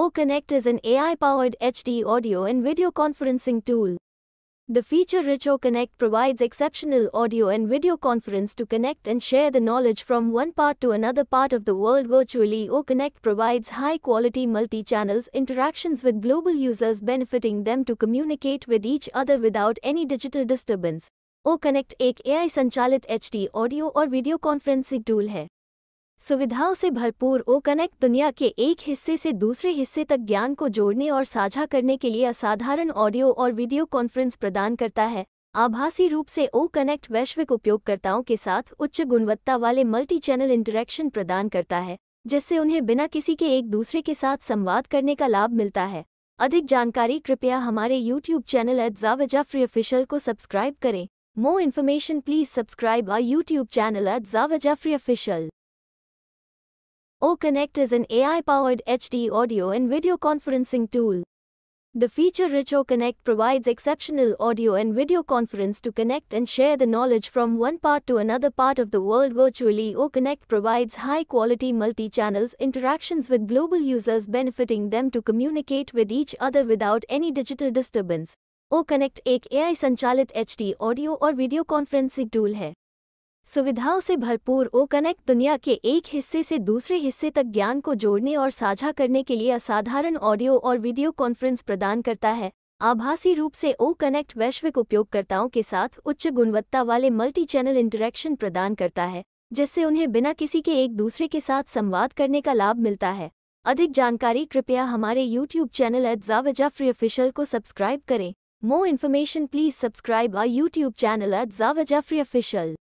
O-Connect is an AI-powered HD audio and video conferencing tool. The feature-rich O-Connect provides exceptional audio and video conference to connect and share the knowledge from one part to another part of the world virtually. O-Connect provides high-quality multi-channels interactions with global users benefiting them to communicate with each other without any digital disturbance. O-Connect एक AI संचालित HD audio और video conferencing tool है सुविधाओं से भरपूर ओ connect दुनिया के एक हिस्से से दूसरे हिस्से तक ज्ञान को जोड़ने और साझा करने के लिए असाधारण ऑडियो और वीडियो कॉन्फ्रेंस प्रदान करता है आभासी रूप से ओ कनेक्ट वैश्विक उपयोगकर्ताओं के साथ उच्च गुणवत्ता वाले मल्टी चैनल इंटरेक्शन प्रदान करता है जिससे उन्हें बिना किसी के एक दूसरे के साथ संवाद करने का लाभ मिलता है अधिक जानकारी कृपया हमारे यूट्यूब चैनल एट जावेजा फ्री ऑफिशियल को सब्सक्राइब करें more information please subscribe our YouTube channel at जावेजा free official Connect is an AI-powered HD audio and video conferencing tool. The feature-rich Connect provides exceptional audio and video conference to connect and share the knowledge from one part to another part of the world virtually. O Connect provides high-quality multi-channels interactions with global users benefiting them to communicate with each other without any digital disturbance. Connect ek AI sanchalit HD audio or video conferencing tool hai. सुविधाओं से भरपूर ओ connect दुनिया के एक हिस्से से दूसरे हिस्से तक ज्ञान को जोड़ने और साझा करने के लिए असाधारण ऑडियो और वीडियो कॉन्फ्रेंस प्रदान करता है आभासी रूप से ओ कनेक्ट वैश्विक उपयोगकर्ताओं के साथ उच्च गुणवत्ता वाले मल्टी चैनल इंटरेक्शन प्रदान करता है जिससे उन्हें बिना किसी के एक दूसरे के साथ संवाद करने का लाभ मिलता है अधिक जानकारी कृपया हमारे YouTube channel at free official को सब्सक्राइब करें more information please subscribe our YouTube channel at free official